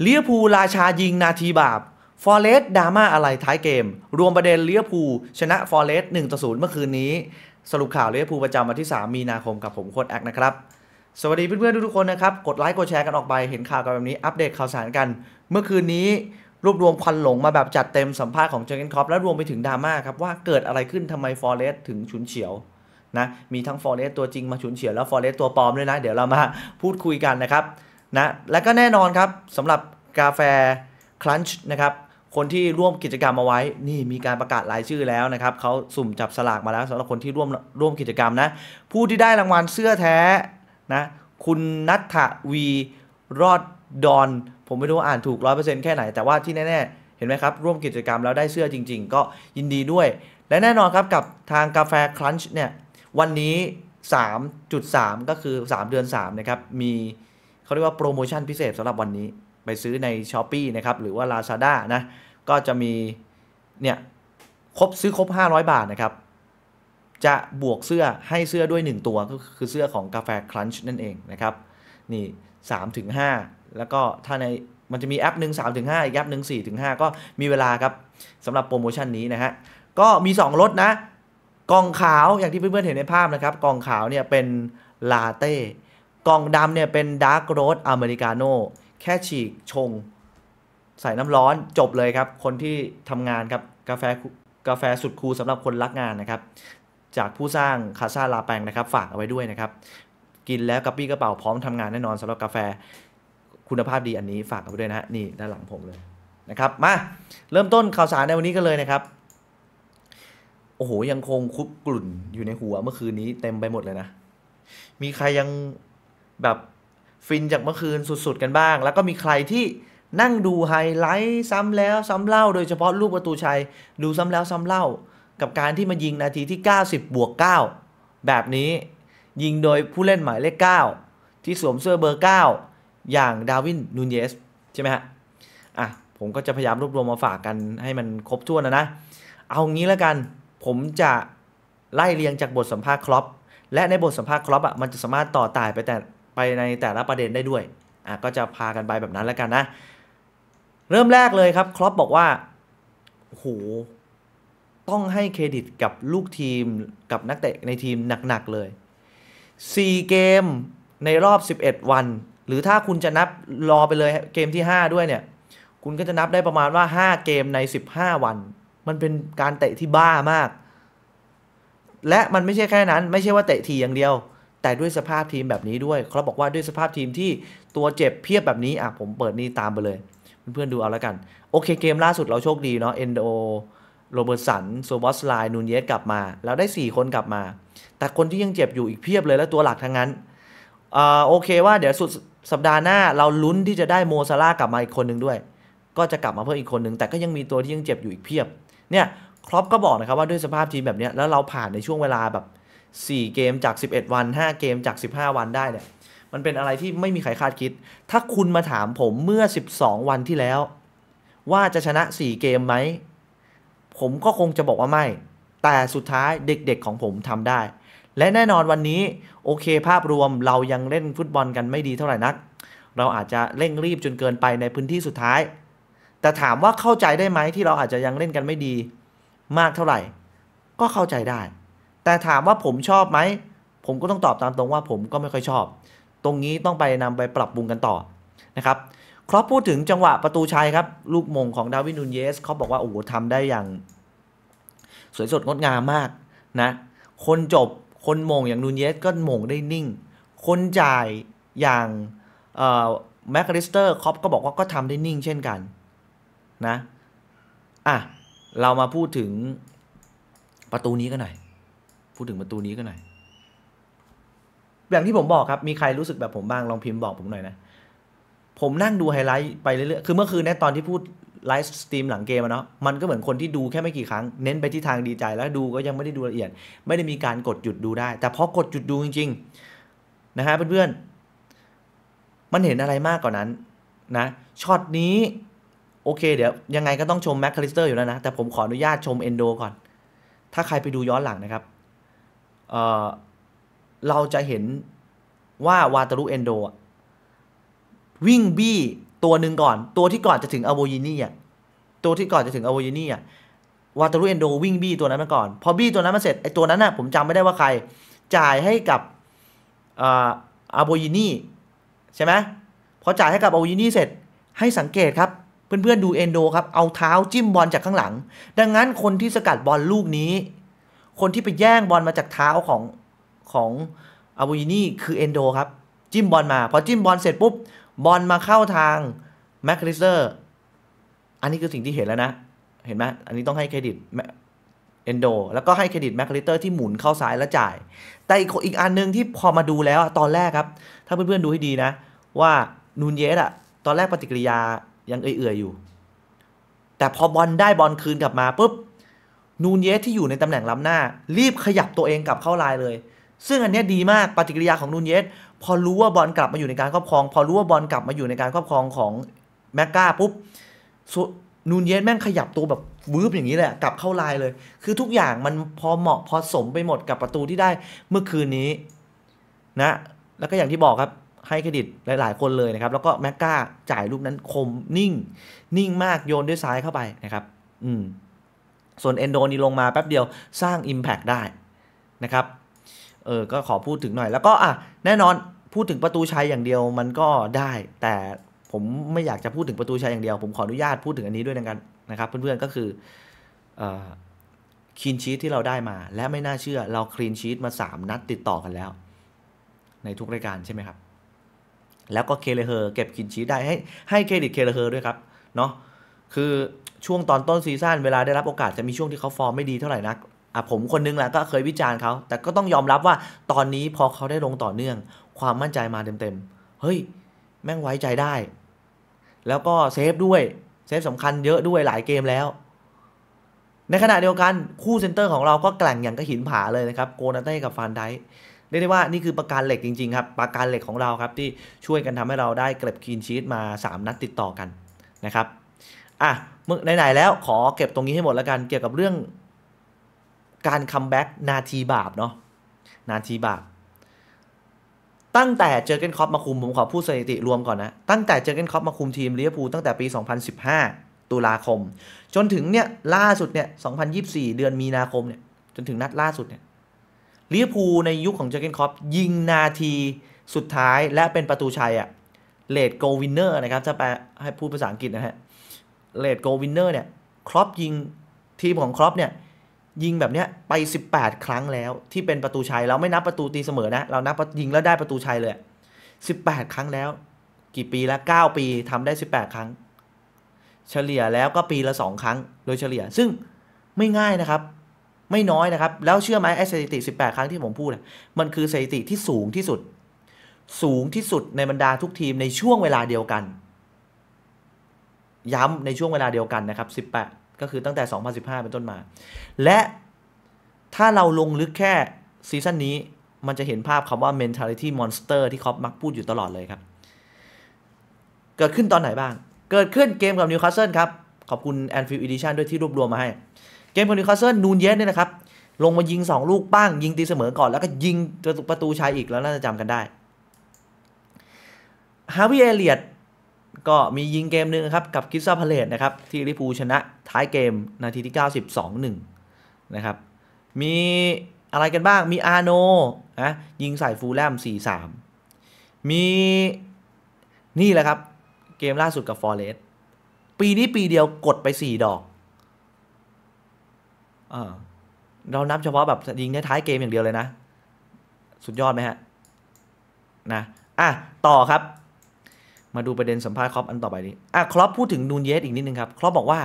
เลียภูราชายิงนาทีบาปฟอร์เรสดราม่าอะไรท้ายเกม รวมประเด็นเลียภูชนะฟอร์เรสหนึ่งต่อศูนย์เมื่อคืนนี้ สรุปข่าวเลียภูประจำวันที่ 3 มีนาคมกับผมโค้ดแอคนะครับ สวัสดีเพื่อนๆทุกๆคนนะครับ กดไลค์กดแชร์กันออกไป เห็นข่าวกันแบบนี้อัปเดตข่าวสารกัน เมื่อคืนนี้รวบรวมควันหลงมาแบบจัดเต็มสัมภาษณ์ของเจนเกนคอปและรวมไปถึงดราม่าครับว่าเกิดอะไรขึ้นทำไมฟอร์เรสถึงฉุนเฉียวนะมีทั้งฟอร์เรสตัวจริงมาฉุนเฉียวแล้วฟอร์เรสตัวปลอมด้วยนะเดี๋ยวเรามาพูดคุยกันนะครับนะและก็แน่นอนครับสำหรับกาแฟคลันช์นะครับคนที่ร่วมกิจกรรมเอาไว้ นี่มีการประกาศรายชื่อแล้วนะครับเขาสุ่มจับสลากมาแล้วสำหรับคนที่ร่วมร่วมกิจกรรมนะผู้ที่ได้รางวัลเสื้อแท้นะคุณนัทธวีรอดดอน ผมไม่รู้ว่าอ่านถูก 100%แค่ไหนแต่ว่าที่แน่ๆเห็นไหมครับร่วมกิจกรรมแล้วได้เสื้อจริง ๆ ก็ยินดีด้วย และแน่นอนครับกับทางกาแฟครันช์เนี่ยวันนี้ 3.3 ก็คือ 3 เดือน3นะครับมีเขาเรียกว่า โปรโมชั่นพิเศษสำหรับวันนี้ ไปซื้อใน s h อ p e e นะครับหรือว่า Lazada นะ ก็จะมีเนี่ยครบซื้อครบ 500 บาทนะครับ จะบวกเสื้อให้เสื้อด้วย 1 ตัวก็คือเสื้อของกาแฟครันช์นั่นเองนะครับ นี่3ถึง5แล้วก็ถ้าใน มันจะมีแอปหนึ่ง3ถึง5อีกแอปหนึ่ง4ถึง5ก็มีเวลาครับสำหรับโปรโมชั่นนี้นะฮะก็มี2รถนะกล่องขาวอย่างที่เพื่อนๆเห็นในภาพนะครับกล่องขาวเนี่ยเป็นลาเต้กล่องดำเนี่ยเป็นดาร์กโรสอเมริกาโน่แค่ฉีกชง ใส่น้ำร้อนจบเลยครับ คนที่ทำงานครับกาแฟกาแฟสุดคูลสำหรับคนรักงานนะครับ จากผู้สร้างคาซาลาแปงนะครับ ฝากเอาไว้ด้วยนะครับ กินแล้วกระปี้กระเป๋าพร้อมทำงานแน่นอนสำหรับกาแฟคุณภาพดีอันนี้ฝากเอาไว้ด้วยนะะนี่ด้านหลังผมเลยนะครับ มาเริ่มต้นข่าวสารในวันนี้กันเลยนะครับ โอ้โหยังคงคุบกลุ่นอยู่ในหัวเมื่อคืนนี้เต็มไปหมดเลยนะมีใครยังแบบฟินจากเมื่อคืนสุดๆกันบ้าง แล้วก็มีใครที่นั่งดูไฮไลท์ซ้ำแล้วซ้ำเล่า โดยเฉพาะลูกประตูชัย ดูซ้ำแล้วซ้ำเล่า กับการที่มายิงนาทีที่ 90 บวก 9 แบบนี้ยิงโดยผู้เล่นหมายเลข 9 ที่สวมเสื้อเบอร์ 9 อย่างดาวิน นูนเยสใช่ไหมฮะอ่ะผมก็จะพยายามรวบรวมมาฝากกันให้มันครบถ้วนนะนะเอางี้แล้วกันผมจะไล่เรียงจากบทสัมภาษณ์ครอปและในบทสัมภาษณ์ครอปอ่ะมันจะสามารถต่อตายไปแต่ไปในแต่ละประเด็นได้ด้วย อ่ะ ก็จะพากันไปแบบนั้นแล้วกันนะ เริ่มแรกเลยครับครอปบอกว่าโโหต้องให้เครดิตกับลูกทีมกับนักเตะในทีมหนักๆเลย 4 เกมในรอบ 11 วัน หรือถ้าคุณจะนับรอไปเลยเกมที่ 5 ด้วยเนี่ย คุณก็จะนับได้ประมาณว่า 5 เกมใน 15 วัน มันเป็นการเตะที่บ้ามาก และมันไม่ใช่แค่นั้น ไม่ใช่ว่าเตะทีอย่างเดียวแต่ด้วยสภาพทีมแบบนี้ด้วยเขาบอกว่าด้วยสภาพทีมที่ตัวเจ็บเพียบแบบนี้อ่ะผมเปิดนี่ตามไปเลย เพื่อนๆดูเอาละกัน โอเคเกมล่าสุดเราโชคดีเนาะเอนโดโรเบิร์ตสันโซบอสไลน์นูนเยสกลับมา แล้วได้ 4 คนกลับมา แต่คนที่ยังเจ็บอยู่อีกเพียบเลยและตัวหลักทั้งนั้นอโอเคว่าเดี๋ยวสุดสัปดาห์หน้าเราลุ้นที่จะได้โมซาร่ากลับมาอีกคนหนึ่งด้วย ก็จะกลับมาเพิ่มอีกคนหนึ่งแต่ก็ยังมีตัวที่ยังเจ็บอยู่อีกเพียบเนี่ยครอปก็บอกนะครับว่าด้วยสภาพทีมแบบนี้แล้วเราผ่านในช่วงเวลาแบบ4เกมจาก 11 วัน 5 เกมจาก 15 วันได้เนี่ยมันเป็นอะไรที่ไม่มีใครคาดคิด ถ้าคุณมาถามผมเมื่อ 12 วันที่แล้ว ว่าจะชนะ 4 เกมไหมผมก็คงจะบอกว่าไม่ แต่สุดท้ายเด็กๆของผมทำได้ และแน่นอนวันนี้โอเคภาพรวมเรายังเล่นฟุตบอลกันไม่ดีเท่าไหร่นักเราอาจจะเร่งรีบจนเกินไปในพื้นที่สุดท้าย แต่ถามว่าเข้าใจได้ไหมที่เราอาจจะยังเล่นกันไม่ดีมากเท่าไหร่ ก็เข้าใจได้แต่ถามว่าผมชอบไหม ผมก็ต้องตอบตามตรงว่าผมก็ไม่ค่อยชอบ ตรงนี้ต้องไปนำไปปรับปรุงกันต่อนะครับครอปพูดถึงจังหวะประตูชัยครับลูกมงของดาวินนูนเยสเขาบอกว่าโอ้โหทำได้อย่าง สวยสดงดงามมากนะคนจบคนมงอย่างนูนเยสก็มงได้นิ่ง คนจ่ายอย่างแมคคาริสเตอร์คอปก็บอกว่าก็ทำได้นิ่งเช่นกันนะอ่ะเรามาพูดถึงประตูนี้กันหน่อยพูดถึงประตูนี้กันหน่อย อย่างที่ผมบอกครับ มีใครรู้สึกแบบผมบ้าง ลองพิมพ์บอกผมหน่อยนะ ผมนั่งดูไฮไลท์ไปเรื่อยๆ คือเมื่อคืนนะตอนที่พูดไลฟ์สตรีมหลังเกมเนาะ มันก็เหมือนคนที่ดูแค่ไม่กี่ครั้ง เน้นไปที่ทางดีใจแล้วดูก็ยังไม่ได้ดูละเอียด ไม่ได้มีการกดหยุดดูได้ แต่พอกดหยุดดูจริงๆ นะฮะเพื่อนๆ มันเห็นอะไรมากกว่านั้นนะ ช็อตนี้โอเคเดี๋ยวยังไงก็ต้องชมแม็กคาลิสเตอร์อยู่แล้วนะ แต่ผมขออนุญาตชมเอนโดก่อน ถ้าใครไปดูย้อนหลังนะครับเราจะเห็นว่าวาตารุเอนโดวิ่งบี้ตัวหนึ่งก่อน ตัวที่ก่อนจะถึงอโบยินี่อ่ะตัวที่ก่อนจะถึงอโบยินี่อ่ะวาตารุเอนโดวิ่งบี้ตัวนั้นมาก่อน พอบี้ตัวนั้นมาเสร็จไอตัวนั้นน่ะผมจำไม่ได้ว่าใครจ่ายให้กับอโบยินี่ใช่ไหมพอจ่ายให้กับอโบยินี่เสร็จให้สังเกตครับเพื่อนๆดูเอนโดครับเอาเท้าจิ้มบอลจากข้างหลัง ดังนั้นคนที่สกัดบอลลูกนี้คนที่ไปแย่งบอลมาจากเท้าของของอาบูยินี่คือเอนโดครับ จิ้มบอลมา พอจิ้มบอลเสร็จปุ๊บบอลมาเข้าทางแมคคริสเตอร์อันนี้คือสิ่งที่เห็นแล้วนะ เห็นไหมอันนี้ต้องให้เครดิตเอนโดแล้วก็ให้เครดิตแมคคลิสเตอร์ที่หมุนเข้าซ้ายแล้วจ่าย แต่อีกอีกอันนึงที่พอมาดูแล้วตอนแรกครับ ถ้าเพื่อนๆดูให้ดีนะ ว่านูนเยสอะตอนแรกปฏิกิริยายังเอื่อย ๆอยู่ แต่พอบอลได้บอลคืนกลับมาปุ๊บนูนเยสที่อยู่ในตำแหน่งล้ำหน้า รีบขยับตัวเองกลับเข้าลายเลย ซึ่งอันนี้ดีมากปฏิกิริยาของนูนเยสพอรู้ว่าบอลกลับมาอยู่ในการครอบครอง พอรู้ว่าบอลกลับมาอยู่ในการครอบครองของแมกกาปุ๊บนูนเยสแม่งขยับตัวแบบวืบอย่างนี้แหละกลับเข้าลายเลย คือทุกอย่างมันพอเหมาะพอสมไปหมดกับประตูที่ได้เมื่อคืนนี้ นะ แล้วก็อย่างที่บอกครับให้เครดิตหลาย ๆ คนเลยนะครับแล้วก็แมกกาจ่ายลูกนั้นคมนิ่งนิ่งมากโยนด้วยซ้ายเข้าไปนะครับ อืมส่วนเอนโดนี่ลงมาแป๊บเดียวสร้าง Impact ได้นะครับเออก็ขอพูดถึงหน่อย แล้วก็อ่ะแน่นอนพูดถึงประตูชัยอย่างเดียวมันก็ได้ แต่ผมไม่อยากจะพูดถึงประตูชัยอย่างเดียว ผมขออนุญาตพูดถึงอันนี้ด้วยกันนะครับเพื่อนๆก็คือคลีนชีตที่เราได้มา และไม่น่าเชื่อเราคลีนชีตมา 3 นัดติดต่อกันแล้ว ในทุกรายการใช่ไหมครับ แล้วก็เคเลเฮอร์เก็บคลีนชีตได้ให้ให้เครดิตเคเลเฮอร์ด้วยครับเนาะคือช่วงตอนต้นซีซั่นเวลาได้รับโอกาสจะมีช่วงที่เขาฟอร์มไม่ดีเท่าไหร่นักอ่ะผมคนนึงแหละก็เคยวิจารณ์เขา แต่ก็ต้องยอมรับว่าตอนนี้พอเขาได้ลงต่อเนื่อง ความมั่นใจมาเต็มมเฮ้ย แม่งไว้ใจได้ แล้วก็เซฟด้วยเซฟสำคัญเยอะด้วยหลายเกมแล้ว ในขณะเดียวกันคู่เซนเตอร์ของเราก็แกล่งอย่างกะหินผาเลยนะครับโกนาเต้กับฟานไดเรียกได้ว่านี่คือประการเหล็กจริง ๆ ครับ ประการเหล็กของเราครับ ที่ช่วยกันทำให้เราได้เก็บคีนชีตมา3 นัดติดต่อกันนะครับอะเมื่อไหนๆแล้วขอเก็บตรงนี้ให้หมดแล้วกัน เกี่ยวกับเรื่องการคัมแบ็กนาทีบาปเนาะนาทีบาป ตั้งแต่เจอเกนคอปมาคุมผมขอพูดสถิติรวมก่อนนะตั้งแต่เจอเกนคอปมาคุมทีมลิเวอร์พูลตั้งแต่ปี 2015ตุลาคม จนถึงเนี่ยล่าสุดเนี่ย2024 เดือนมีนาคมเนี่ยจนถึงนัดล่าสุดเนี่ยลิเวอร์พูลในยุคขของเจอเกนคอปยิงนาทีสุดท้ายและเป็นประตูชัยอะเลดโกวินเนอร์นะครับถ้าแปลให้พูดภาษาอังกฤษนะฮะเลดโกวินเนอร์เนี่ยครอปยิงทีมของครอปเนี่ยยิงแบบเนี้ยไป 18 ครั้งแล้วที่เป็นประตูชัยเราไม่นับประตูตีเสมอนะเรานับยิงแล้วได้ประตูชัยเลย18 ครั้งแล้ว กี่ปีละ9ปีทำได้ 18 ครั้ง เฉลี่ยแล้วก็ปีละ2ครั้ง โดยเฉลี่ยซึ่งไม่ง่ายนะครับ ไม่น้อยนะครับแล้วเชื่อไหมไอ้สถิติ18 ครั้งที่ผมพูดมันคือสถิติที่สูงที่สุด สูงที่สุดในบรรดาทุกทีมในช่วงเวลาเดียวกันย้ำในช่วงเวลาเดียวกันนะครับ 18 ก็คือตั้งแต่ 2015 เป็นต้นมา และถ้าเราลงลึกแค่ซีซั่นนี้ มันจะเห็นภาพคำว่า mentality monster ที่คอปมักพูดอยู่ตลอดเลยครับ เกิดขึ้นตอนไหนบ้าง เกิดขึ้นเกมกับนิวคาสเซิลครับ ขอบคุณแอนฟิลด์อีดิชันด้วยที่รวบรวมมาให้ เกมกับนิวคาสเซิลนูนเยสเนี่ยนะครับ ลงมายิง2ลูกปั้งยิงตีเสมอก่อน แล้วก็ยิงประตูชายอีกแล้วน่าจะจำกันได้ฮาวิเอเลียตก็มียิงเกมหนึ่งครับ กับคิซซาพาเลตนะครับ ที่ลิปูชนะท้ายเกม นาทีที่ 92 1 นะครับ มีอะไรกันบ้าง มีอาโนนะยิงใส่ฟูลแลม4-3 มีนี่แหละครับ เกมล่าสุดกับฟอร์เรสปีนี้ปีเดียวกดไป 4 ดอกอเรา นับเฉพาะแบบ ยิงในท้ายเกมอย่างเดียวเลยนะ สุดยอดไหมฮะนะอ่ะ ต่อครับมาดูประเด็นสัมภาษณ์ครอปอันต่อไปนี้อ่ะครอปพูดถึงนูนเยสอีกนิดนึงครับ ครอปบอกว่า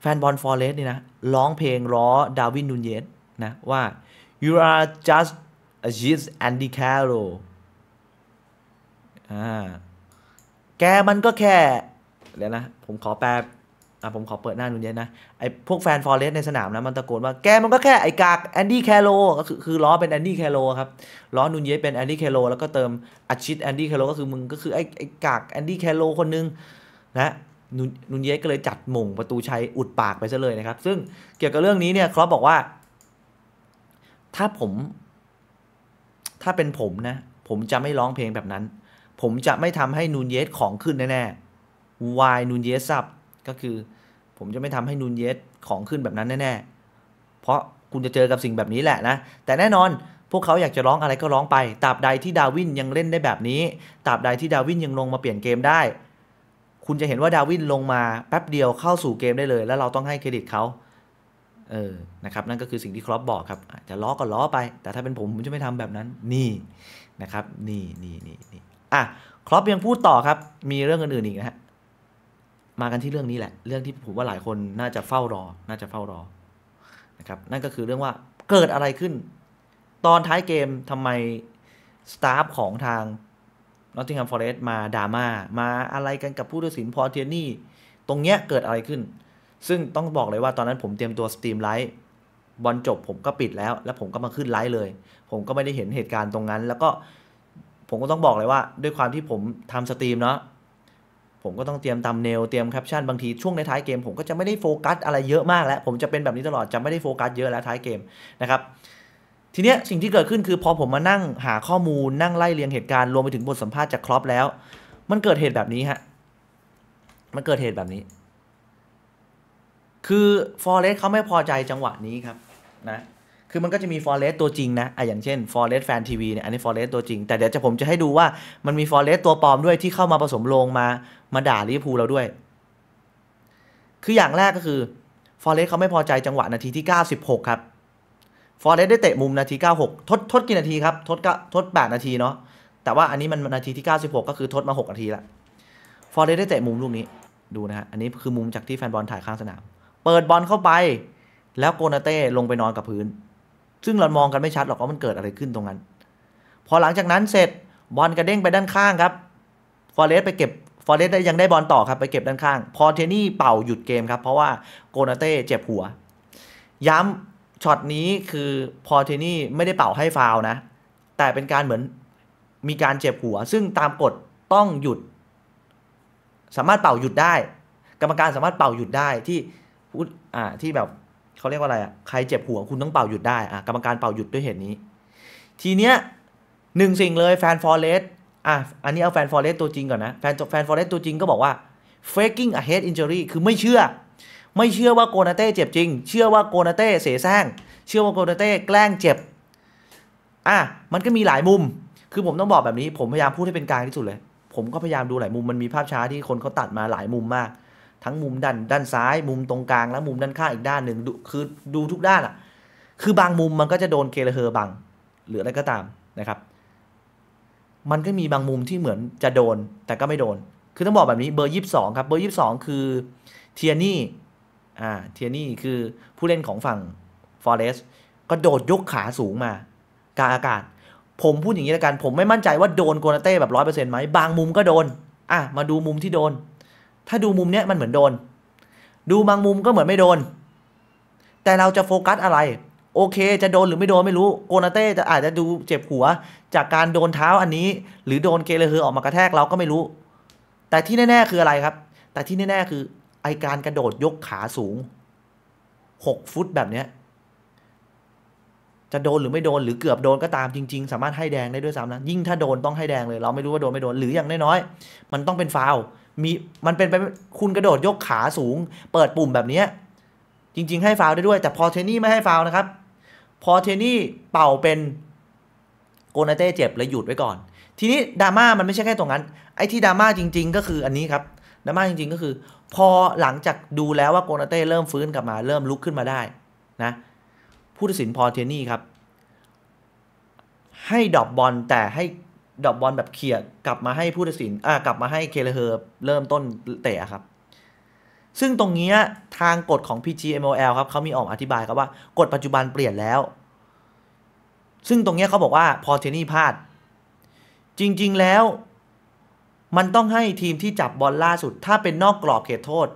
แฟนบอลฟอร์เรสต์นี่นะร้องเพลงร้อดาวินนูนเยสนะว่า you are just a just Andy Carroll อ่าแกมันก็แค่เดี๋ยวนะ ผมขอแปลอ่ะผมขอเปิดหน้านุนเย็นะไอ้พวกแฟนฟอร์เรสในสนามนะมันตะโกนว่าแกมันก็แค่ไอ้กากแอนดี้แคลโรก็คือคือล้อเป็นแอนดี้แคลโรครับ ล้อนุนเยนเป็นแอนดี้แคลโรแล้วก็เติมอัดชิดแอนดี้แคลโรก็คือมึงก็คือไอ้ไอ้กากแอนดี้แคลโรคนนึงนะนุนเยนก็เลยจัดหม่งประตูชัยอุดปากไปซะเลยนะครับซึ่งเกี่ยวกับเรื่องนี้เนี่ยครอบบอกว่า ถ้าผมถ้าเป็นผมนะ ผมจะไม่ร้องเพลงแบบนั้น ผมจะไม่ทำให้นุนเยนของขึ้นแน่ๆวายนุนเยนซับก็คือผมจะไม่ทำให้นูนเยสของขึ้นแบบนั้นแน่ๆเพราะคุณจะเจอกับสิ่งแบบนี้แหละนะ แต่แน่นอนพวกเขาอยากจะร้องอะไรก็ร้องไป ตราบใดที่ดาวินยังเล่นได้แบบนี้ ตราบใดที่ดาวินยังลงมาเปลี่ยนเกมได้ คุณจะเห็นว่าดาวินลงมาแป๊บเดียวเข้าสู่เกมได้เลย แล้วเราต้องให้เครดิตเขา เออ นะครับ นั่นก็คือสิ่งที่ครอปบอกครับ จะล้อก็ล้อไป แต่ถ้าเป็นผมผมจะไม่ทำแบบนั้น นี่นะครับ นี่นี่นี่นี่อ่ะครอปยังพูดต่อครับ มีเรื่องอื่นอีกนะฮะมากันที่เรื่องนี้แหละ เรื่องที่ผมว่าหลายคนน่าจะเฝ้ารอ น่าจะเฝ้ารอนะครับนั่นก็คือเรื่องว่าเกิดอะไรขึ้น ตอนท้ายเกมทำไม สตาฟของทางนอตติงแฮมฟอเรสต์มาดราม่า มาอะไรกันกับผู้ตัดสินพอเทียนี่ ตรงเนี้ยเกิดอะไรขึ้น ซึ่งต้องบอกเลยว่า ตอนนั้นผมเตรียมตัวสตรีมไลท์บอลจบผมก็ปิดแล้ว แล้วผมก็มาขึ้นไลฟ์เลย ผมก็ไม่ได้เห็นเหตุการณ์ตรงนั้น แล้วก็ผมก็ต้องบอกเลยว่า ด้วยความที่ผมทำสตรีมเนาะผมก็ต้องเตรียมตำเนลเตรียมแคปชั่นบางที ช่วงในท้ายเกม ผมก็จะไม่ได้โฟกัสอะไรเยอะมากแล้ว ผมจะเป็นแบบนี้ตลอดจะไม่ได้โฟกัสเยอะแล้วท้ายเกมนะครับ ทีเนี้ยสิ่งที่เกิดขึ้นคือ พอผมมานั่งหาข้อมูลนั่งไล่เรียงเหตุการณ์ รวมไปถึงบทสัมภาษณ์ จากครอปแล้ว มันเกิดเหตุแบบนี้ฮะมันเกิดเหตุแบบนี้ คือฟอเรสเขาไม่พอใจจังหวะนี้ครับนะคือมันก็จะมี Forest ตัวจริงนะอ่ะอย่างเช่น Forest Fan TV เนี่ย อันนี้ Forest ตัวจริง แต่เดี๋ยวจะผมจะให้ดูว่ามันมี Forest ตัวปลอมด้วยที่เข้ามาผสมลงมามาด่าลิพูลเราด้วย คืออย่างแรกก็คือ Forest เขาไม่พอใจจังหวะนาทีที่ 96 ครับ Forest ได้เตะมุมนาที 96ทดทดกี่นาทีครับ ทดก็ทด8นาทีเนาะ แต่ว่าอันนี้มันนาทีที่96ก็คือทดมา 6 นาทีละฟอร์เรสได้เตะมุมลูกนี้ ดูนะฮะอันนี้คือมุมจากที่แฟนบอลถ่ายข้างสนามเปิดบอลเข้าไป แล้วโกนาเต้ลงไปนอนกับพื้นซึ่งเรามองกันไม่ชัดหรอกว่ามันเกิดอะไรขึ้นตรงนั้น พอหลังจากนั้นเสร็จบอลกระเด้งไปด้านข้างครับฟอเรสไปเก็บฟอเรสต์ยังได้บอลต่อครับไปเก็บด้านข้างพอเทนี่เป่าหยุดเกมครับ เพราะว่าโกนาเต้เจ็บหัว ย้ำช็อตนี้คือพอเทนี่ไม่ได้เป่าให้ฟาวนะ แต่เป็นการเหมือนมีการเจ็บหัว ซึ่งตามกฎต้องหยุด สามารถเป่าหยุดได้ กรรมการสามารถเป่าหยุดได้ที่ที่แบบเขาเรียกว่าอะไรอ่ะ ใครเจ็บหัวคุณต้องเป่าหยุดได้ อ่ะ กรรมการเป่าหยุดด้วยเหตุนี้ ทีเนี้ยหนึ่งสิ่งเลย แฟนฟอร์เรสอ่ะ อันนี้เอาแฟนฟอร์เรสตัวจริงก่อนนะ แฟนแฟนฟอร์เรสตัวจริงก็บอกว่า faking a head injury คือไม่เชื่อ ไม่เชื่อว่าโกนาเต้เจ็บจริง เชื่อว่าโกนาเต้เสแสร้งเชื่อว่าโกนาเต้แกล้งเจ็บ อ่ะ มันก็มีหลายมุม คือผมต้องบอกแบบนี้ ผมพยายามพูดให้เป็นกลางที่สุดเลย ผมก็พยายามดูหลายมุม มันมีภาพช้าที่คนเขาตัดมาหลายมุมมากทั้งมุมด้านด้านซ้ายมุมตรงกลาง และมุมด้านข้างอีกด้านหนึ่งคือ ดูทุกด้านอ่ะ คือบางมุมมันก็จะโดนเคเลเฮอร์บังหรืออะไรก็ตามนะครับ มันก็มีบางมุมที่เหมือนจะโดน แต่ก็ไม่โดน คือต้องบอกแบบนี้เบอร์ยี่สิบสองครับ เบอร์ยี่สิบสองคือเทียนี่อ่าเทียนี่คือผู้เล่นของฝั่งฟอเรสก็โดดยกขาสูงมากลางอากาศ ผมพูดอย่างนี้แล้วกันผมไม่มั่นใจว่าโดนโกนาเต้แบบร้อยเปอร์เซ็นต์ไหมบางมุมก็โดนอ่ะมาดูมุมที่โดนถ้าดูมุมเนี้ยมันเหมือนโดน ดูบางมุมก็เหมือนไม่โดน แต่เราจะโฟกัสอะไร โอเคจะโดนหรือไม่โดนไม่รู้ โกนาเต้จะอาจจะดูเจ็บหัว จากการโดนเท้าอันนี้ หรือโดนเกเรเฮอออกมากระแทกเราก็ไม่รู้ แต่ที่แน่ๆคืออะไรครับ แต่ที่แน่ ๆคือไอการกระโดดยกขาสูง 6 ฟุตแบบเนี้ย จะโดนหรือไม่โดนหรือเกือบโดนก็ตามจริง ๆ สามารถให้แดงได้ด้วยซ้ำนะ ยิ่งถ้าโดนต้องให้แดงเลย เราไม่รู้ว่าโดนไม่โดน หรืออย่างน้อยๆมันต้องเป็นฟาวมีมันเป็นไปคุณกระโดดยกขาสูง เปิดปุ่มแบบนี้ จริงๆ ให้ฟาวได้ด้วย แต่พอเทนี่ไม่ให้ฟาวนะครับพอเทนี่เป่าเป็นโกนาเต้เจ็บเลยหยุดไว้ก่อน ทีนี้ดราม่ามันไม่ใช่แค่ตรงนั้น ไอ้ที่ดราม่าจริง ๆ ก็คืออันนี้ครับดราม่าจริงๆก็คือพอหลังจากดูแล้วว่าโกนาเต้เริ่มฟื้นกลับมาเริ่มลุกขึ้นมาได้นะผู้ตัดสินพอเทนี่ครับให้ดรอปบอลแต่ให้ดอบบอลแบบเขี่ยกลับมาให้ผู้ตัดสินอ่ากลับมาให้เคเลเฮอร์เริ่มต้นเตะครับ ซึ่งตรงนี้ทางกฎของ PGMOL ครับ เขามีออกอธิบายครับว่า กฎปัจจุบันเปลี่ยนแล้ว ซึ่งตรงนี้เขาบอกว่า พอเทนี่พลาด จริง ๆแล้ว มันต้องให้ทีมที่จับบอลล่าสุด ถ้าเป็นนอกกรอบเขตโทษ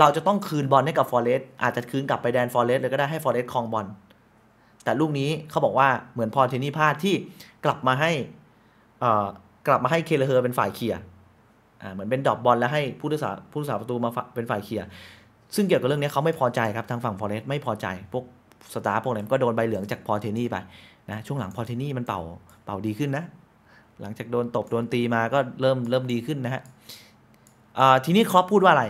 เราจะต้องคืนบอลให้กับฟอร์เรสอาจจะคืนกลับไปแดนฟอร์เรสเลยก็ได้ให้ฟอร์เรสคลองบอลแต่ลูกนี้เขาบอกว่าเหมือนพอเทนี่พลาดที่กลับมาให้กลับมาให้เคเลเฮอร์เป็นฝ่ายเคลียร์เหมือนเป็นดอบบอลแล้วให้ผู้รักษาผู้รักษาประตูมาเป็นฝ่ายเคลียร์ซึ่งเกี่ยวกับเรื่องนี้เขาไม่พอใจครับทางฝั่งฟอเรสต์ไม่พอใจ พวกสตาร์พวกอะไรก็โดนใบเหลืองจากพอเทนี่ไปนะช่วงหลังพอเทนี่มันเป่าเป่าดีขึ้นนะ หลังจากโดนตบโดนตีมาก็เริ่มเริ่มดีขึ้นนะฮะทีนี้ครอปพูดว่าอะไร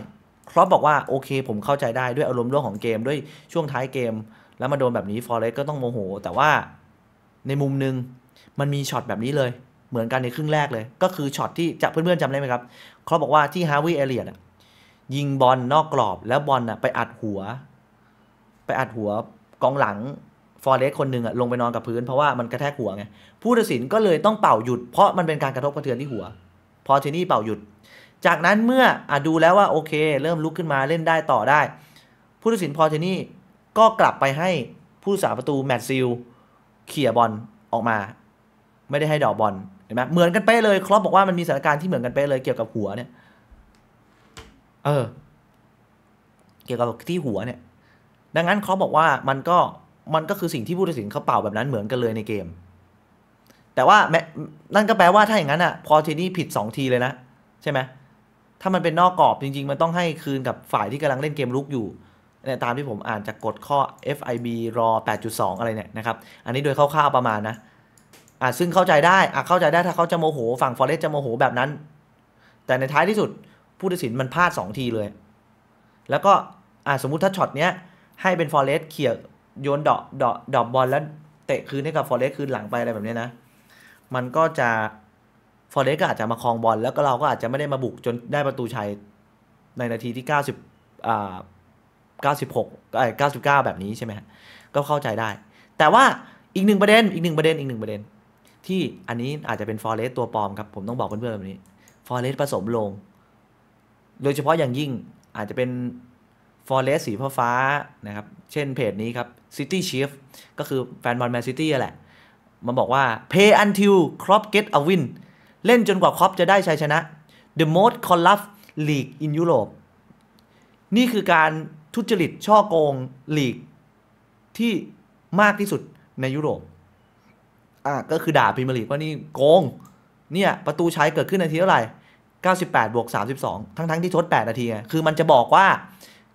ครอปบอกว่าโอเค ผมเข้าใจได้ด้วยอารมณ์ร่วงของเกมด้วยช่วงท้ายเกม แล้วมาโดนแบบนี้ฟอเรสต์ก็ต้องโมโห แต่ว่าในมุมหนึ่งมันมีช็อตแบบนี้เลยเหมือนกันในครึ่งแรกเลย ก็คือช็อตที่จะเพื่อนๆจำได้ไหมครับ เขาบอกว่าที่ฮาวิเอเลียดยิงบอลนอกกรอบแล้วบอลไปอัดหัว ไปอัดหัว กองหลังฟอร์เรสคนหนึ่งอะลงไปนอนกับพื้น เพราะว่ามันกระแทกหัวไง ผู้ตัดสินก็เลยต้องเป่าหยุด เพราะมันเป็นการกระทบกระเทือนที่หัว พอเทนี่เป่าหยุด จากนั้นเมื่ออดูแล้วว่าโอเคเริ่มลุกขึ้นมาเล่นได้ต่อได้ ผู้ตัดสินพอเทนี่ก็กลับไปให้ผู้สาประตูแมตซิลเขี่ยบอลออกมา ไม่ได้ให้ดอกบอลเห็นไหมเหมือนกันเป๊ะเลยครอปบอกว่ามันมีสถานการณ์ที่เหมือนกันเป๊ะเลยเกี่ยวกับหัวเนี่ยเออเกี่ยวกับที่หัวเนี่ย ดังนั้นครอปบอกว่ามันก็มันก็คือสิ่งที่ผู้ตัดสินเขาเป่าแบบนั้นเหมือนกันเลยในเกม แต่ว่าแมนั่นก็แปลว่าถ้าอย่างนั้นอ่ะ พอทีนี่ผิด 2 ทีเลยนะใช่ไหมถ้ามันเป็นนอกกรอบจริงๆ มันต้องให้คืนกับฝ่ายที่กำลังเล่นเกมลุกอยู่เนี่ยตามที่ผมอ่านจากกฎข้อ FIB รอ8.2อะไรเนี่ยนะครับอันนี้โดยคร่าวๆประมาณนะอ่ะ ซึ่งเข้าใจได้ อ่ะ เข้าใจได้ ถ้าเขาจะโมโห ฝั่งฟอเรสจะโมโห แบบนั้น แต่ในท้ายที่สุดผู้ตัดสินมันพลาด 2 ทีเลย แล้วก็ อ่ะ สมมุติถ้าช็อตเนี้ยให้เป็นฟอเรสเขี่ยโยนดอกดอกดอกบอลแล้วเตะคืนให้กับฟอเรสคืนหลังไปอะไรแบบนี้นะ มันก็จะฟอเรสก็อาจจะมาคลองบอลแล้วก็เราก็อาจจะไม่ได้มาบุก จนได้ประตูชัย ในนาทีที่ 90อ่า96เอ้99 แบบนี้ใช่ไหมฮะก็เข้าใจได้ แต่ว่าอีกหนึ่งประเด็น อีกหนึ่งประเด็น อีกหนึ่งประเด็นที่อันนี้อาจจะเป็นฟอร์เรสตัวปลอมครับผมต้องบอกเพื่อนๆแบบนี้ฟอร์เรสผสมลง โดยเฉพาะอย่างยิ่งอาจจะเป็นฟอร์เรสสีฟ้านะครับเช่นเพจนี้ครับ City Chief ก็คือแฟนบอลแมนซิตี้แหละมันบอกว่า Pay until Klopp get a win เล่นจนกว่าครอปจะได้ชัยชนะ The most corrupt league in Europe นี่คือการทุจริตช่อโกงลีกที่มากที่สุดในยุโรป่ะก็คือด่าพรีเมียร์ลีกว่านี่โกงเนี่ย ประตูใช้เกิดขึ้นนาทีเท่าไหร่ 98บวก32 ทั้งทั้งที่ทด 8 นาที คือมันจะบอกว่า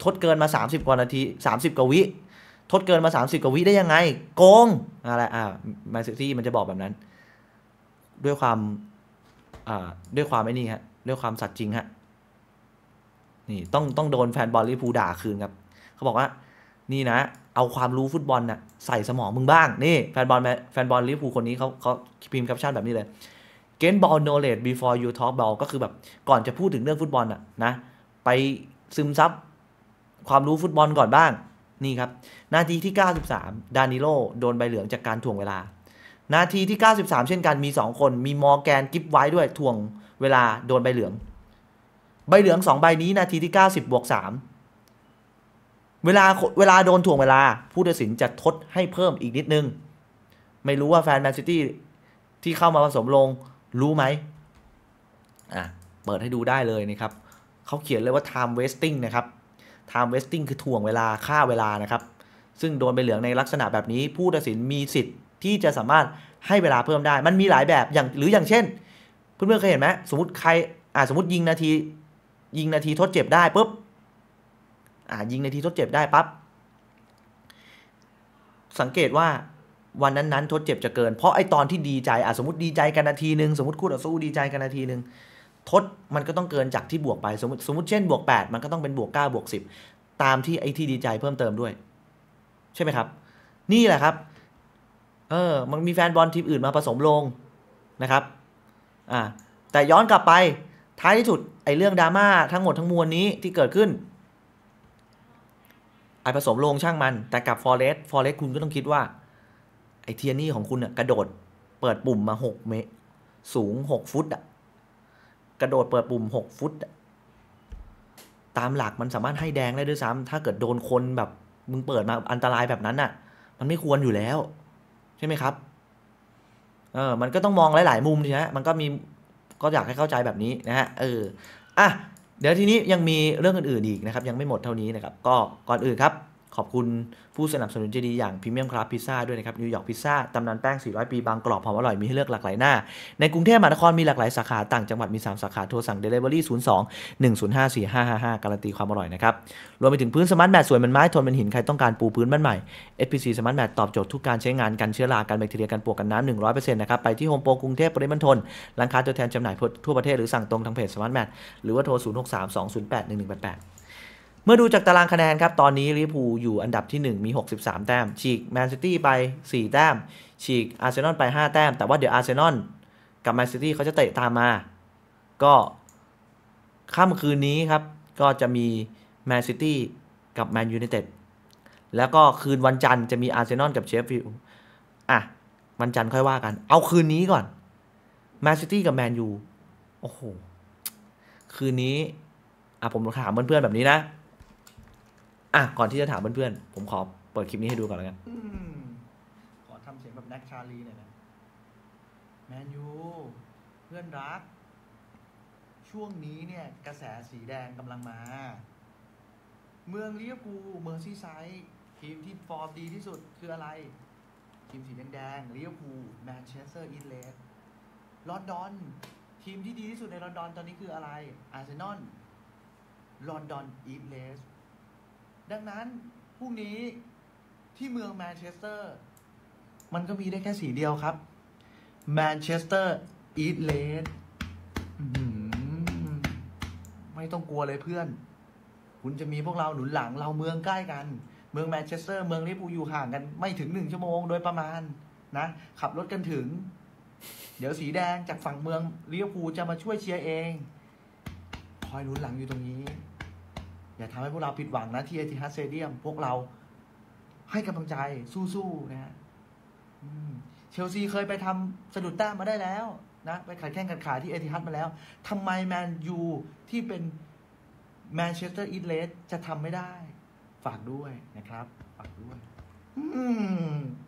ทดเกินมา 30 กว่านาที 30 กว่าวิ ทดเกินมา 30 กว่าวิได้ยังไงโกงอะไร อ่าแมนซิตี้มันจะบอกแบบนั้น ด้วยความอ่าด้วยความไอ้นี่ฮะด้วยความสัตย์จริงฮะนี่ต้องต้องโดนแฟนบอลลิพูด่าคืนครับเขาบอกว่า นี่นะเอาความรู้ฟุตบอลนะ่ะใส่สมองมึงบ้างนี่แฟนบอลแฟนบอลลิเวอร์พูลคนนี้เขาเขาพิมพ์แคปชั่นแบบนี้เลยเกนบอลโนเลด l e d g e before you talk ball ก็คือแบบก่อนจะพูดถึงเรื่องฟุตบอลน่ะนะไปซึมซับความรู้ฟุตบอลก่อนบ้าง นี่ครับนาทีที่ 93ดานิโลโดนใบเหลืองจากการถ่วงเวลานาทีที่ 93 เช่นกันมี 2 คนมีมอร์แกนกิฟไว้ด้วยถ่วงเวลาโดนใบเหลืองใบเหลือง 2 ใบนี้ นาทีที่90บวก3เวลาเวลาโดนถ่วงเวลา ผู้ตัดสินจะทดให้เพิ่มอีกนิดนึง ไม่รู้ว่าแฟนแมนซิตี้ที่เข้ามาผสมลงรู้ไหมอ่ะเปิดให้ดูได้เลยนะครับเขาเขียนเลยว่า time wasting นะครับ time wasting คือถ่วงเวลาค่าเวลานะครับ ซึ่งโดนไปเหลืองในลักษณะแบบนี้ ผู้ตัดสินมีสิทธิ์ที่จะสามารถให้เวลาเพิ่มได้ มันมีหลายแบบอย่างหรืออย่างเช่นเพื่อนๆเคยเห็นไหมสมมติใครอ่าสมมติยิงนาทียิงนาทีทดเจ็บได้ปุ๊บอ่ายิงในทีทดเจ็บได้ปับ๊บสังเกตว่าวันนั้นนั้นทดเจ็บจะเกิน เพราะไอตอนที่ดีใจอ่ะสมมติดีใจ กันนาทีหนึ่งสมมติคู่ต่อสู้ดีใจกันนาทีหนึ่งทดมันก็ต้องเกินจากที่บวกไปสมมติสมมติเช่นบวก8มันก็ต้องเป็นบวก9บวก10ตามที่ไอที่ดีใจเพิ่มเติมด้วย ใช่ไหมครับ นี่แหละครับเออมันมีแฟนบอลทีมอื่นมาผสมลงนะครับอ่าแต่ย้อนกลับไปท้ายที่สุดไอเรื่องดราม่าทั้งหมดทั้งมวลนี้ที่เกิดขึ้นผสมลงช่างมัน แต่กับ f o เ e s ฟอเ r e s t คุณก็ต้องคิดว่า ไอเทียนี่ของคุณกระโดด เปิดปุ่มมาหกเมตรสูงหกฟุตอะกระโดดเปิดปุ่มหกฟุต ตามหลักมันสามารถให้แดงได้ด้วยซ้ำถ้าเกิดโดนคนแบบมึงเปิดมาอันตรายแบบนั้นน่ะ มันไม่ควรอยู่แล้ว ใช่ไหมครับ เออมันก็ต้องมองหลาย ๆ มุม่ไหะมันก็มี ก็อยากให้เข้าใจแบบนี้นะฮะเอออ่ะเดี๋ยวทีนี้ยังมีเรื่องอื่นๆอีกนะครับ ยังไม่หมดเท่านี้นะครับ ก็ก่อนอื่นครับขอบคุณผู้สนับสนุนเจดี อย่างพรีเมียมครับพิซซ่าด้วยนะครับนิวยอร์กพิซซ่าตำนานแป้ง 400 ปีบางกรอบ หอมอร่อย มีให้เลือกหลากหลายหน้า ในกรุงเทพมหานครมีหลากหลายสาขาต่างจังหวัด มี 3 สาขาโทรสั่ง Delivery 02 105 4555 การันตีความอร่อยนะครับ รวมไปถึงพื้นสมาร์ทแมทสวยเมันไม้ ทนเป็นหิน ใครต้องการปูพื้นบ้านใหม่ FPC สมาร์ทแมทตอบโจทย์ทุกการใช้งานกันเชื้อรากันแบคทีเรียกันปวกกันน้ำ100%นะครับไปที่โฮมโปรกรุงเทพปริมณฑลร้านค้าตัวแทนจำหน่ายทั่วประเทศหรือสั่งตรงทางเพจสมาร์ทแมทหรือว่าโทร063 208 1188เมื่อดูจากตารางคะแนนครับ ตอนนี้ลิเวอร์พูลอยู่อันดับที่ 1 มี 63 แต้ม ฉีกแมนซิตี้ไป 4 แต้ม ฉีกอาร์เซนอลไป 5 แต้มแต่ว่าเดี๋ยวอาร์เซนอลกับแมนซิตี้เขาจะเตะตามมา ก็ค่ำคืนนี้ครับ ก็จะมีแมนซิตี้กับแมนยูไนเต็ดแล้วก็คืนวันจันทร์จะมีอาร์เซนอลกับเชฟฟิลด์อ่ะ วันจันทร์ค่อยว่ากัน เอาคืนนี้ก่อนแมนซิตี้กับแมนยูโอ้โห คืนนี้อ่ะผมถามเพื่อนๆแบบนี้นะอ่ะก่อนที่จะถามเพื่อนๆ ผมขอเปิดคลิปนี้ให้ดูก่อนแล้วกันขอทำเสียงแบบแน็กชาลีหน่อยนะแมนยูเพื่อนรัก ช่วงนี้เนี่ย กระแสสีแดงกำลังมา เมืองลิเวอร์พูลเมอร์ซี่ไซด์ทีมที่ฟอร์มดีที่สุดคืออะไรทีมสีแดงๆลิเวอร์พูลแมนเชสเตอร์อินเลสลอนดอนทีมที่ดีที่สุดในลอนดอน ตอนนี้คืออะไร อาร์เซนอลลอนดอนอีฟเลสดังนั้นพรุ่งนี้ที่เมืองแมนเชสเตอร์มันก็มีได้แค่สีเดียวครับแมนเชสเตอร์อีทเลดไม่ต้องกลัวเลยเพื่อน คุณจะมีพวกเราหนุนหลัง เราเมืองใกล้กัน เมืองแมนเชสเตอร์เมืองลิปูอยู่ห่างกัน ไม่ถึงหนึ่งชั่วโมงโดยประมาณ นะขับรถกันถึง เดี๋ยวสีแดงจากฝั่งเมืองลิเวอร์พูลจะมาช่วยเชียร์เอง คอยหนุนหลังอยู่ตรงนี้อย่าทำให้พวกเราผิดหวังนะ ที่เอทิฮัสเซเดียมพวกเราให้กำลังใจสู้ ๆ นะฮะเชลซีเคยไปทำสะดุดแต้มมาได้แล้ว นะไปขายแข้งกันขาที่เอทิฮัสมาแล้วทำไมแมนยูที่เป็นแมนเชสเตอร์อีสเลสจะทำไม่ได้ ฝากด้วยนะครับ ฝากด้วย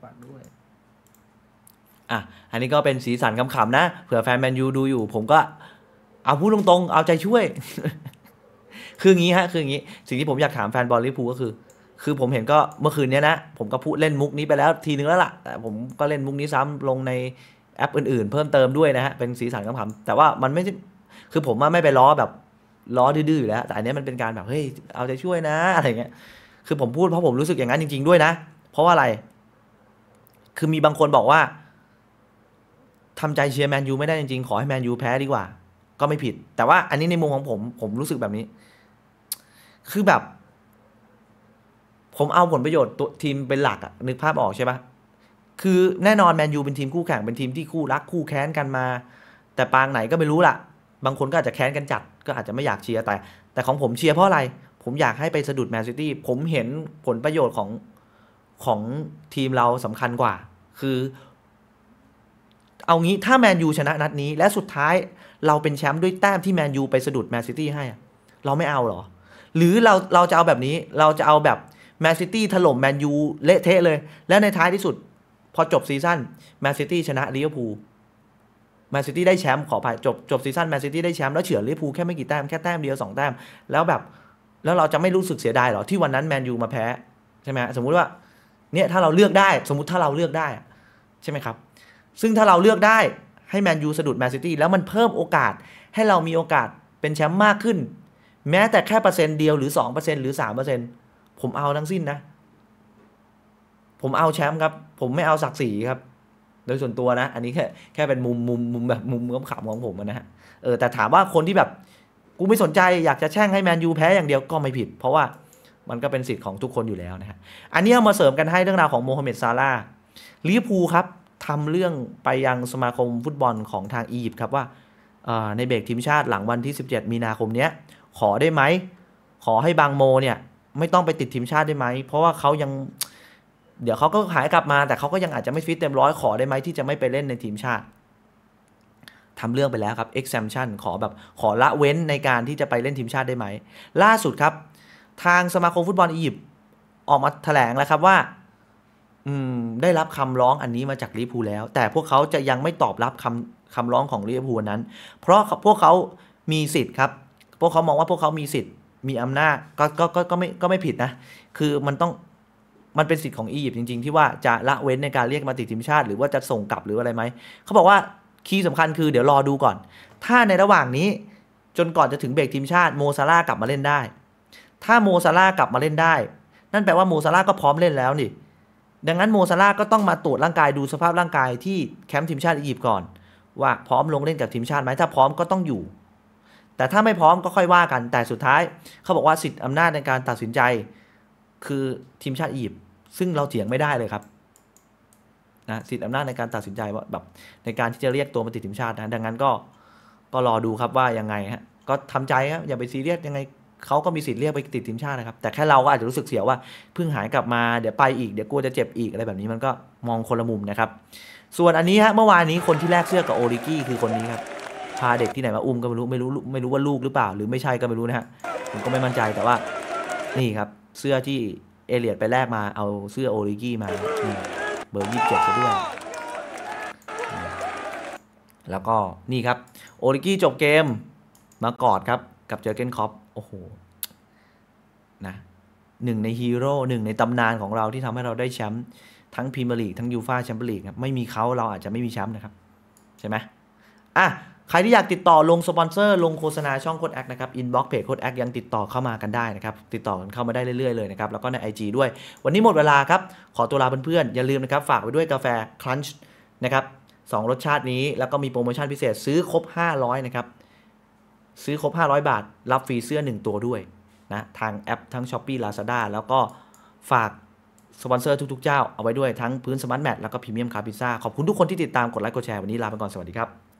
ฝากด้วย อ่ะ อันนี้ก็เป็นสีสันขำๆนะเผื่อแฟนแมนยูดูอยู่ ผมก็เอาพูดตรง ๆ เอาใจช่วยคืองี้ฮะ คืองี้สิ่งที่ผมอยากถามแฟนบอลลิพูก็คือ คือผมเห็นก็เมื่อคืนนี้นะ ผมก็พูดเล่นมุกนี้ไปแล้วทีนึงแล้วล่ะแต่ผมก็เล่นมุกนี้ซ้ำ ลงในแอปอื่นๆเพิ่มเติมด้วยนะฮะเป็นสีสันคำขำแต่ว่ามันไม่ใช่คือผมว่าไม่ไปล้อแบบล้อดื้อๆอยู่แล้วแต่อันนี้มันเป็นการแบบเฮ้ยเอาใจช่วยนะอะไรเงี้ย คือผมพูดเพราะผมรู้สึกอย่างนั้นจริงๆด้วยนะเพราะว่าอะไร คือมีบางคนบอกว่าทำใจเชียร์แมนยูไม่ได้จริงๆขอให้แมนยูแพ้ดีกว่าก็ไม่ผิด แต่ว่าอันนี้ในมุมของผม ผมรู้สึกแบบนี้ คือแบบ ผมเอาผลประโยชน์ตัวทีมเป็นหลักอะนึกภาพออกใช่ปะคือแน่นอนแมนยูเป็นทีมคู่แข่ง เป็นทีมที่คู่รักคู่แค้นกันมา แต่ปางไหนก็ไม่รู้ล่ะ บางคนก็อาจจะแค้นกันจัด ก็อาจจะไม่อยากเชียร์แต่ แต่ของผมเชียร์เพราะอะไร ผมอยากให้ไปสะดุดแมนซิตี้ผมเห็นผลประโยชน์ของของทีมเราสำคัญกว่า คือ เอางี้ถ้าแมนยูชนะนัดนี้ และสุดท้ายเราเป็นแชมป์ด้วยแต้มที่แมนยูไปสะดุดแมนซิตี้ให้เราไม่เอาหรอ หรือเราเราจะเอาแบบนี้เราจะเอาแบบแมนซิตี้ถล่มแมนยูเละเทะเลย และในท้ายที่สุด พอจบซีซั่นแมนซิตี้ชนะลิเวอร์พูลแมนซิตี้ได้แชมป์ขอไปจบจบซีซั่นแมนซิตี้ได้แชมป์แล้วเฉือนลิเวอร์พูลแค่ไม่กี่แต้ม แค่แต้มเดียวสองแต้มแล้วแบบแล้วเราจะไม่รู้สึกเสียดายหรอ ที่วันนั้นแมนยูมาแพ้ใช่ไหมสมมุติว่าเนี่ยถ้าเราเลือกได้สมมุติถ้าเราเลือกได้ ใช่ไหมครับ ซึ่งถ้าเราเลือกได้ให้แมนยูสะดุดแมนซิตี้แล้วมันเพิ่มโอกาส ให้เรามีโอกาสเป็นแชมป์มากขึ้น แม้แต่แค่เปอร์เซ็นต์เดียว หรือ2%หรือ3%ผมเอาทั้งสิ้นนะ ผมเอาแชมป์ครับ ผมไม่เอาศักดิ์ศรีครับ โดยส่วนตัวนะ อันนี้แค่แค่เป็นมุมมุมมุมแบบมุมมมุขำของผมนะฮะเออแต่ถามว่าคนที่แบบ กูไม่สนใจอยากจะแช่งให้แมนยูแพ้อย่างเดียวก็ไม่ผิดเพราะว่ามันก็เป็นสิทธิ์ของทุกคนอยู่แล้วนะฮะอันนี้เอามาเสริมกันให้เรื่องราวของโมฮัมเหม็ดซาลาลิเวอร์พูลครับทำเรื่องไปยังสมาคมฟุตบอลของทางอียิปต์ครับว่าในเบรกทีมชาติหลังวันที่ 17 มีนาคมเนี้ยขอได้ไหมขอให้บางโมเนี่ย ไม่ต้องไปติดทีมชาติได้ไหมเพราะว่าเขายังเดี๋ยวเขาก็หายกลับมา แต่เขาก็ยังอาจจะไม่ฟิตเต็มร้อยขอได้ไหมที่จะไม่ไปเล่นในทีมชาติทำเรื่องไปแล้วครับ exemption ขอแบบขอละเว้นในการที่จะไปเล่นทีมชาติได้ไหมล่าสุดครับ ทางสมาคมฟุตบอลอียิปต์ออกมาแถลงแล้วครับว่าได้รับคำร้องอันนี้มาจากลิพูแล้ว แต่พวกเขาจะยังไม่ตอบรับคำคำร้องของลิพูนั้น เพราะพวกเขามีสิทธิ์ครับ พวกเขามองว่าพวกเขามีสิทธิ์มีอำนาจก็ก็ก็ก็ไม่ก็ไม่ผิดนะ คือมันต้องมันเป็นสิทธิ์ของอียิปต์จริงๆ ที่ว่าจะละเว้นในการเรียกมาติดทีมชาติ หรือว่าจะส่งกลับหรืออะไรไหมเขาบอกว่าคีย์สำคัญคือเดี๋ยวรอดูก่อน ถ้าในระหว่างนี้จนก่อนจะถึงเบรกทีมชาติ โมซาร่ากลับมาเล่นได้ ถ้าโมซาร่ากลับมาเล่นได้ นั่นแปลว่าโมซาร่าก็พร้อมเล่นแล้วนี่ดังนั้นโมซาร่าก็ต้องมาตรวจร่างกายดูสภาพร่างกายที่แคมป์ทีมชาติอียิปต์ก่อน ว่าพร้อมลงเล่นกับทีมชาติไหมถ้าพร้อมก็ต้องอยู่ แต่ถ้าไม่พร้อมก็ค่อยว่ากัน แต่สุดท้ายเขาบอกว่าสิทธิอำนาจในการตัดสินใจคือทีมชาติอียิปต์ซึ่งเราเถียงไม่ได้เลยครับนะสิทธิอำนาจในการตัดสินใจว่าแบบในการที่จะเรียกตัวมาติดทีมชาตินะดังนั้นก็ ก็รอดูครับว่ายังไงฮะก็ทำใจครับอย่าไปซีเรียสยังไงเขาก็มีสิทธิ์เรียกไปติดทีมชาตินะครับแต่แค่เราก็อาจจะรู้สึกเสียว่าเพิ่งหายกลับมาเดี๋ยวไปอีกเดี๋ยวกลัวจะเจ็บอีกอะไรแบบนี้มันก็มองคนละมุมนะครับ ส่วนอันนี้ฮะเมื่อวานนี้คนที่แลกเสื้อกับโอริกี้คือคนนี้ครับพาเด็กที่ไหนมาอุ้มก็ไม่รู้ไม่รู้ไม่รู้ว่าลูกหรือเปล่า หรือไม่ใช่ก็ไม่รู้นะฮะผมก็ไม่มั่นใจแต่ว่า นี่ครับ เสื้อที่เอเลียดไปแลกมาเอาเสื้อโอริกี้มาเบอร์ยี่สิบเจ็ดซะด้วยแล้วก็นี่ครับโอริกี้จบเกมมากอดครับกับเจอเกนคอปโอ้โหนะหนึ่งในฮีโร่หนึ่งในตำนานของเราที่ทำให้เราได้แชมป์ทั้งพรีเมียร์ลีกทั้งยูฟาแชมเปี้ยนลีกครับไม่มีเขาเราอาจจะไม่มีแชมป์นะครับใช่ไหมอ่ะใครที่อยากติดต่อลงสปอนเซอร์ลงโฆษณาช่องโคดแอคนะครับอินบ็อกเพจโคดแอคยังติดต่อเข้ามากันได้นะครับติดต่อกันเข้ามาได้เรื่อยๆเลยนะครับแล้วก็ใน IG ด้วยวันนี้หมดเวลาครับ ขอตัวลาเพื่อนๆ อย่าลืมนะครับฝากไปด้วยกาแฟครันช์นะครับสรสชาตินี้แล้วก็มีโปรโมชั่นพิเศษซื้อครบ500นะครับซื้อครบ 500 บาทรับฟรีเสื้อ 1 ตัวด้วยนะทางแอป ทั้ง s h อ p e e Lazada แล้วก็ฝากสปอนเซอร์ทุกๆเจ้า เอาไว้ด้วยทั้งพื้นสมาร์ทแมทแล้วก็พรีเมียมคาร์บิซ่าขอบคุณทุกคนที่ติดตามกดไลค์กดแชร์ วันนี้ลาไปก่อน สวัสดีครับ